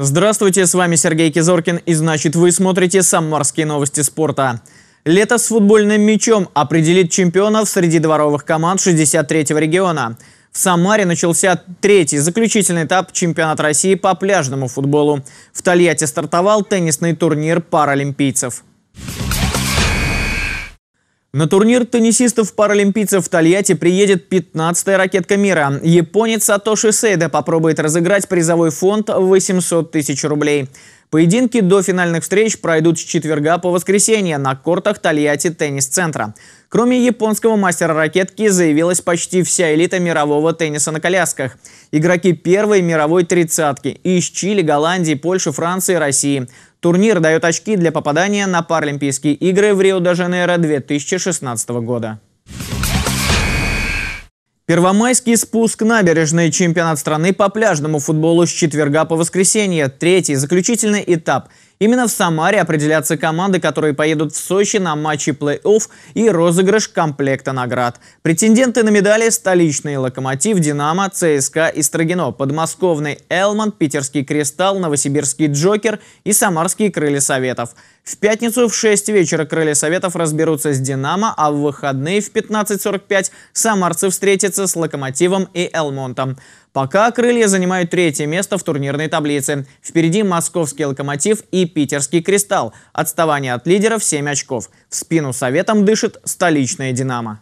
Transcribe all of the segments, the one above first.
Здравствуйте, с вами Сергей Кизоркин и значит вы смотрите «Самарские новости спорта». Лето с футбольным мячом определит чемпионов среди дворовых команд 63-го региона. В Самаре начался третий заключительный этап чемпионата России по пляжному футболу. В Тольятти стартовал теннисный турнир паралимпийцев. На турнир теннисистов-паралимпийцев в Тольятти приедет 15-я ракетка мира. Японец Сатоши Сейда попробует разыграть призовой фонд 800 тысяч рублей. Поединки до финальных встреч пройдут с четверга по воскресенье на кортах Тольятти теннис-центра. Кроме японского мастера ракетки заявилась почти вся элита мирового тенниса на колясках. Игроки первой мировой тридцатки из Чили, Голландии, Польши, Франции, России – Турнир дает очки для попадания на Паралимпийские игры в Рио-де-Жанейро 2016 года. Первомайский спуск набережной. Чемпионат страны по пляжному футболу с четверга по воскресенье. Третий, заключительный этап – Именно в Самаре определятся команды, которые поедут в Сочи на матчи плей-офф и розыгрыш комплекта наград. Претенденты на медали – столичные «Локомотив», «Динамо», «ЦСКА» и «Строгино», подмосковный «Элман», питерский «Кристалл», новосибирский «Джокер» и самарские «Крылья Советов». В пятницу в 6 вечера «Крылья Советов» разберутся с «Динамо», а в выходные в 15.45 самарцы встретятся с «Локомотивом» и «Элмонтом». Пока «Крылья» занимают третье место в турнирной таблице. Впереди московский «Локомотив» и питерский «Кристалл». Отставание от лидеров 7 очков. В спину советом дышит столичная «Динамо».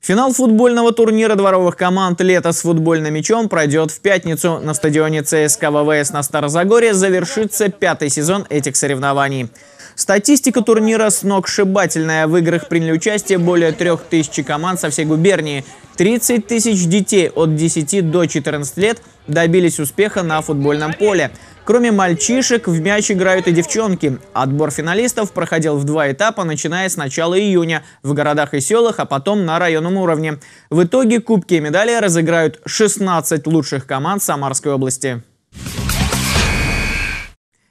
Финал футбольного турнира дворовых команд «Лето с футбольным мячом» пройдет в пятницу. На стадионе ЦСКА ВВС на Старозагоре завершится пятый сезон этих соревнований. Статистика турнира сногсшибательная. В играх приняли участие более 3000 команд со всей губернии. 30 тысяч детей от 10 до 14 лет добились успеха на футбольном поле. Кроме мальчишек, в мяч играют и девчонки. Отбор финалистов проходил в два этапа, начиная с начала июня, в городах и селах, а потом на районном уровне. В итоге кубки и медали разыграют 16 лучших команд Самарской области.